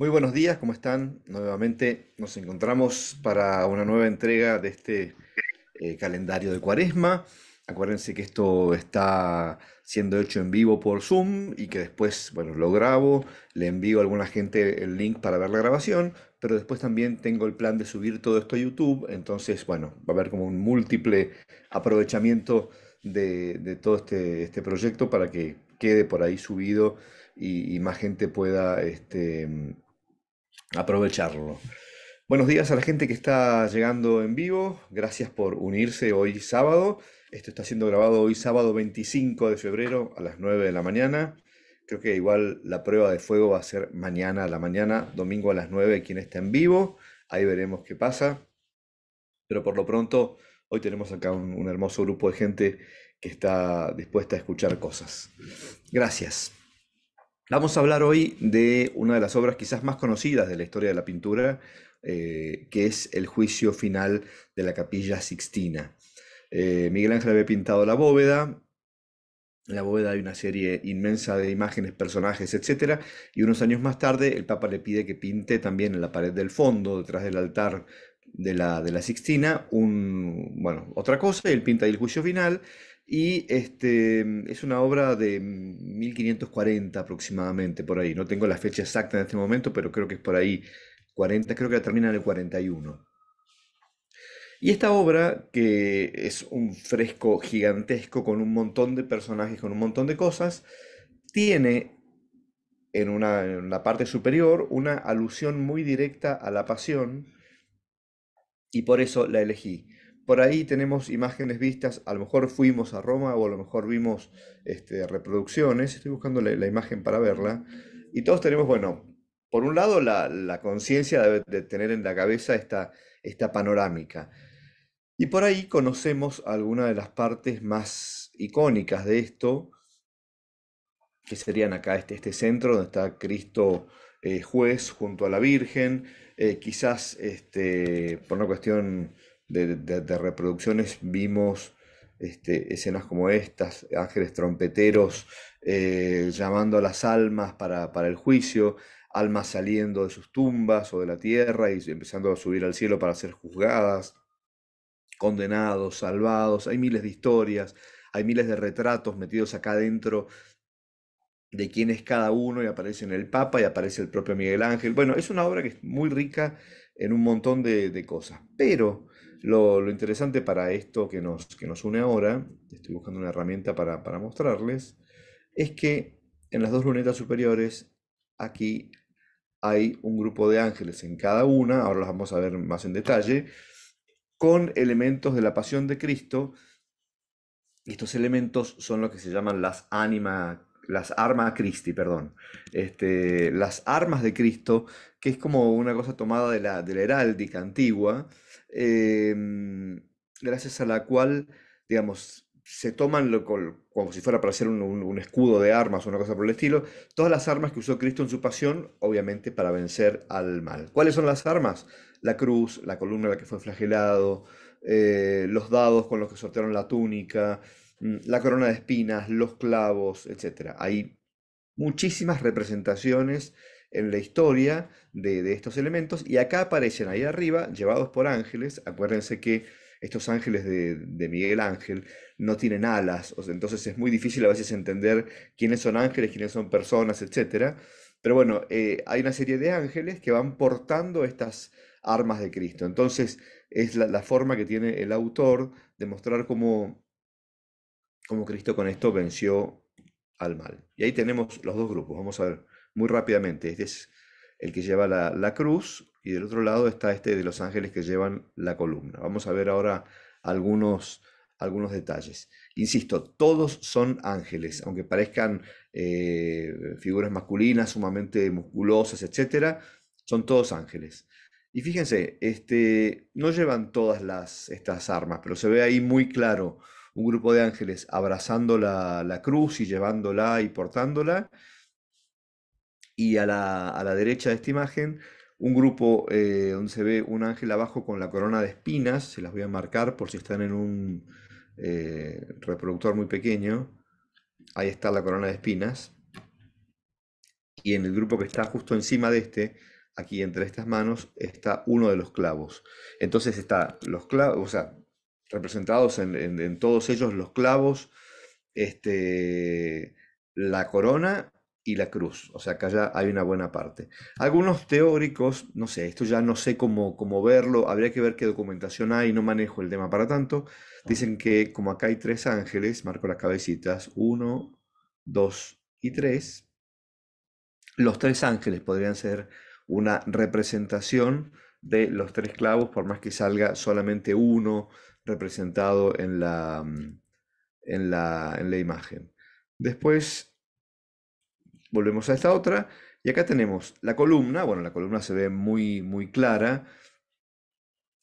Muy buenos días, ¿cómo están? Nuevamente nos encontramos para una nueva entrega de este eh, calendario de cuaresma. Acuérdense que esto está siendo hecho en vivo por Zoom y que después, bueno, lo grabo, le envío a alguna gente el link para ver la grabación, pero después también tengo el plan de subir todo esto a YouTube, entonces, bueno, va a haber como un múltiple aprovechamiento de, todo este, este, proyecto para que quede por ahí subido y, y más gente pueda este, aprovecharlo. Buenos días a la gente que está llegando en vivo. Gracias por unirse hoy sábado. Esto está siendo grabado hoy sábado 25 de febrero a las 9 de la mañana. Creo que igual la prueba de fuego va a ser mañana a la mañana, domingo a las 9, quien está en vivo. Ahí veremos qué pasa. Pero por lo pronto, hoy tenemos acá un, un hermoso grupo de gente que está dispuesta a escuchar cosas. Gracias. Vamos a hablar hoy de una de las obras quizás más conocidas de la historia de la pintura, eh, que es el juicio final de la capilla Sixtina. Eh, Miguel Ángel había pintado la bóveda, en la bóveda hay una serie inmensa de imágenes, personajes, etc. Y unos años más tarde el Papa le pide que pinte también en la pared del fondo, detrás del altar de la, de la Sixtina, un, bueno, otra cosa, y él pinta ahí el juicio final y este, mm, es una obra de 1540 mm, aproximadamente, por ahí. No tengo la fecha exacta en este momento, pero creo que es por ahí 40, creo que la termina en el 41. Y esta obra, que es un fresco gigantesco con un montón de personajes, con un montón de cosas, tiene en, una, en la parte superior una alusión muy directa a la pasión, y por eso la elegí por ahí tenemos imágenes vistas, a lo mejor fuimos a Roma o a lo mejor vimos este, reproducciones, estoy buscando la, imagen para verla, y todos tenemos, bueno, por un lado la, conciencia de, de, tener en la cabeza esta, esta panorámica, y por ahí conocemos alguna de las partes más icónicas de esto, que serían acá este, este centro donde está Cristo eh, juez junto a la Virgen, eh, quizás este, por una cuestión de, reproducciones vimos este, escenas como estas, ángeles trompeteros eh, llamando a las almas para, para el juicio, almas saliendo de sus tumbas o de la tierra y empezando a subir al cielo para ser juzgadas, condenados, salvados, hay miles de historias, hay miles de retratos metidos acá dentro de quién es cada uno y aparece el Papa y aparece el propio Miguel Ángel. Bueno, es una obra que es muy rica en un montón de cosas, pero lo, interesante para esto que nos, nos une ahora, estoy buscando una herramienta para, mostrarles, es que en las dos lunetas superiores, aquí hay un grupo de ángeles en cada una, ahora las vamos a ver más en detalle, con elementos de la pasión de Cristo. Estos elementos son lo que se llaman las anima las armas perdón. Este, las armas de Cristo, que es como una cosa tomada de la, heráldica antigua, em, gracias a la cual, digamos, se toman lo, como si fuera para hacer un, escudo de armas o una cosa por el estilo, todas las armas que usó Cristo en su pasión, obviamente para vencer al mal. ¿Cuáles son las armas? La cruz, la columna en la que fue flagelado, eh, los dados con los que sortearon la túnica, Mm, la corona de espinas, los clavos, etc. Hay muchísimas representaciones en la historia de, estos elementos y acá aparecen ahí arriba, llevados por ángeles. Acuérdense que estos ángeles de, Miguel Ángel no tienen alas, entonces es muy difícil a veces entender quiénes son ángeles, quiénes son personas, etc. Pero bueno, eh, hay una serie de ángeles que van portando estas armas de Cristo. Entonces es la forma que tiene el autor de mostrar cómo cómo Cristo con esto venció al mal. Y ahí tenemos los dos grupos. Vamos a ver muy rápidamente. Este es el que lleva la, cruz y del otro lado está este de los ángeles que llevan la columna. Vamos a ver ahora algunos, algunos detalles. Insisto, todos son ángeles, aunque parezcan eh, figuras masculinas, sumamente musculosas, etc. Son todos ángeles. Y fíjense, este, no llevan todas las, estas armas, pero se ve ahí muy claro un grupo de ángeles abrazando la, cruz y llevándola y portándola. Y a la, derecha de esta imagen, un grupo eh, donde se ve un ángel abajo con la corona de espinas, se las voy a marcar por si están en un eh, reproductor muy pequeño. Ahí está la corona de espinas. Y en el grupo que está justo encima de este, aquí entre estas manos, está uno de los clavos. Entonces está los clavos, sea, representados en, todos ellos los clavos, este, la corona y la cruz. O sea, acá ya hay una buena parte. Algunos teóricos, no sé, esto ya no sé cómo, cómo verlo, habría que ver qué documentación hay, no manejo el tema para tanto. Ah. Dicen que como acá hay tres ángeles, marco las cabecitas, uno, dos y tres, los tres ángeles podrían ser una representación de los tres clavos, por más que salga solamente uno representado en la, mm, en la, en la imagen. Después volvemos a esta otra y acá tenemos la columna, bueno, la columna se ve muy, muy clara,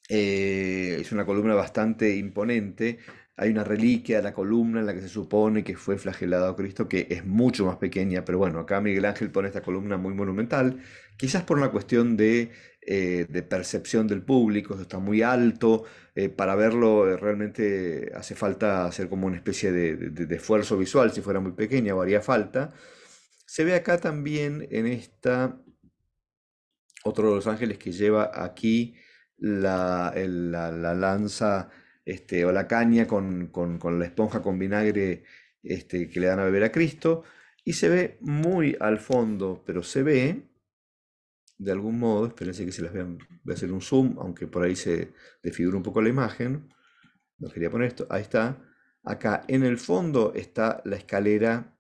eh, es una columna bastante imponente, hay una reliquia la columna en la que se supone que fue flagelado Cristo, que es mucho más pequeña, pero bueno, acá Miguel Ángel pone esta columna muy monumental, quizás por una cuestión de eh, de percepción del público, está muy alto, eh, para verlo eh, realmente hace falta hacer como una especie de, esfuerzo visual, si fuera muy pequeña o haría falta. Se ve acá también en esta, otro de los ángeles que lleva aquí la, lanza este, o la caña con, la esponja con vinagre este, que le dan a beber a Cristo. Y se ve muy al fondo, pero se ve de algún modo, espérense que se las vean, voy a hacer un zoom, aunque por ahí se desfigura un poco la imagen, no quería poner esto, ahí está, acá en el fondo está la escalera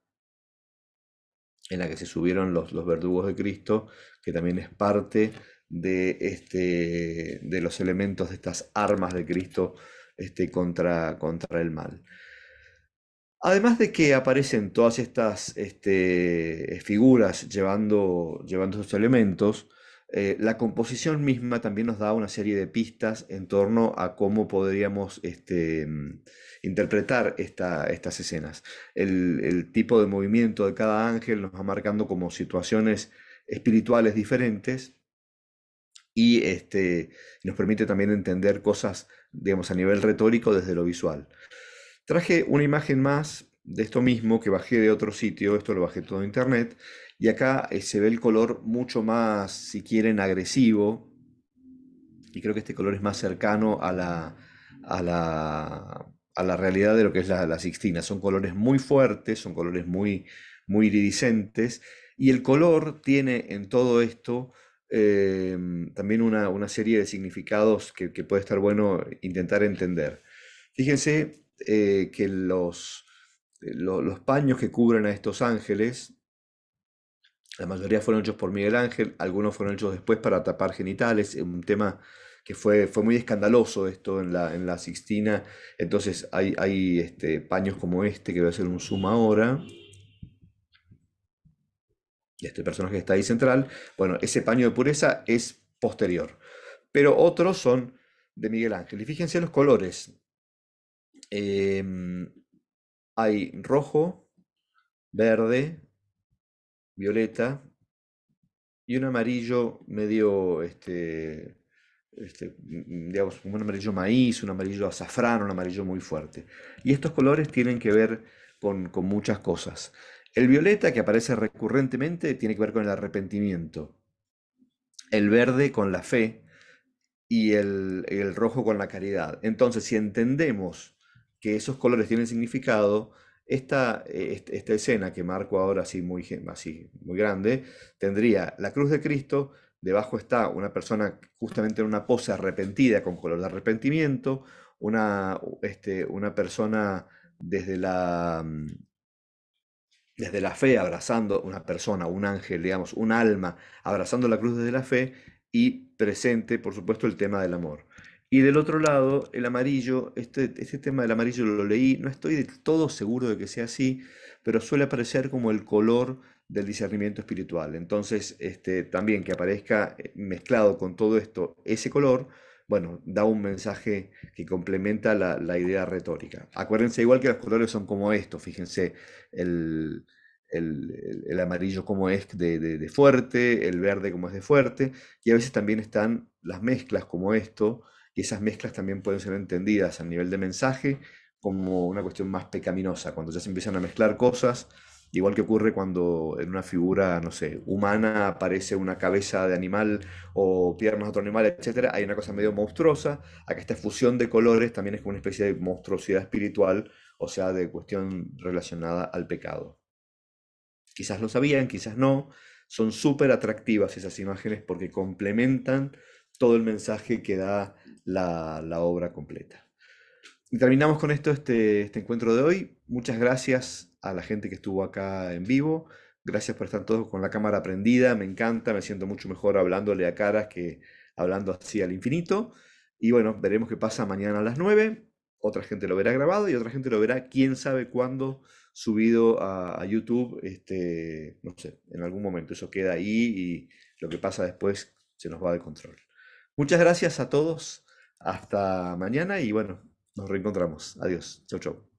en la que se subieron los, verdugos de Cristo, que también es parte de, este, de los elementos de estas armas de Cristo este, contra, contra el mal. Además de que aparecen todas estas este, eh, figuras llevando, llevando estos elementos, eh, la composición misma también nos da una serie de pistas en torno a cómo podríamos este, mm, interpretar estas escenas. El, tipo de movimiento de cada ángel nos va marcando como situaciones espirituales diferentes y este, nos permite también entender cosas, digamos, a nivel retórico desde lo visual. Traje una imagen más de esto mismo que bajé de otro sitio, esto lo bajé todo de internet, y acá eh, se ve el color mucho más, si quieren, agresivo, y creo que este color es más cercano a la, a la, realidad de lo que es la, la, Sixtina. Son colores muy fuertes, son colores muy, muy iridiscentes, y el color tiene en todo esto eh, también una, serie de significados que, que puede estar bueno intentar entender. Fíjense eh, que los, eh, los, paños que cubren a estos ángeles, la mayoría fueron hechos por Miguel Ángel, algunos fueron hechos después para tapar genitales, un tema que fue, fue muy escandaloso esto en la, en la Sixtina, entonces hay, hay este, paños como este que voy a hacer un zoom ahora, y este personaje que está ahí central, bueno, ese paño de pureza es posterior, pero otros son de Miguel Ángel, y fíjense los colores, Em, hay rojo, verde, violeta y un amarillo medio, este, este mm, digamos, un amarillo maíz, un amarillo azafrán, un amarillo muy fuerte. Y estos colores tienen que ver con, muchas cosas. El violeta, que aparece recurrentemente, tiene que ver con el arrepentimiento. El verde con la fe y el, el rojo con la caridad. Entonces, si entendemos que esos colores tienen significado, esta, eh, esta, escena que marco ahora así muy, así muy grande, tendría la cruz de Cristo, debajo está una persona justamente en una pose arrepentida con color de arrepentimiento, una, este, una persona desde la, mm, desde la fe abrazando una persona, un ángel, digamos, un alma, abrazando la cruz desde la fe y presente, por supuesto, el tema del amor. Y del otro lado, el amarillo, este, este, tema del amarillo lo leí, no estoy del todo seguro de que sea así, pero suele aparecer como el color del discernimiento espiritual. Entonces, este, también que aparezca eh, mezclado con todo esto ese color, bueno, da un mensaje que complementa la, idea retórica. Acuérdense igual que los colores son como esto fíjense, el, el, amarillo como es de, de, fuerte, el verde como es de fuerte, y a veces también están las mezclas como esto, y esas mezclas también pueden ser entendidas a nivel de mensaje como una cuestión más pecaminosa, cuando ya se empiezan a mezclar cosas, igual que ocurre cuando en una figura, no sé, humana aparece una cabeza de animal o piernas de otro animal, etc., hay una cosa medio monstruosa, acá esta fusión de colores también es como una especie de monstruosidad espiritual, o sea, de cuestión relacionada al pecado. Quizás lo sabían, quizás no, son súper atractivas esas imágenes porque complementan todo el mensaje que da la, obra completa. Y terminamos con esto este, este, encuentro de hoy. Muchas gracias a la gente que estuvo acá en vivo. Gracias por estar todos con la cámara prendida. Me encanta, me siento mucho mejor hablándole a caras que hablando así al infinito. Y bueno, veremos qué pasa mañana a las 9. Otra gente lo verá grabado y otra gente lo verá quién sabe cuándo subido a, YouTube. Este, no sé, en algún momento eso queda ahí y lo que pasa después se nos va de control. Muchas gracias a todos. Hasta mañana y bueno, nos reencontramos. Adiós. Chau, chau.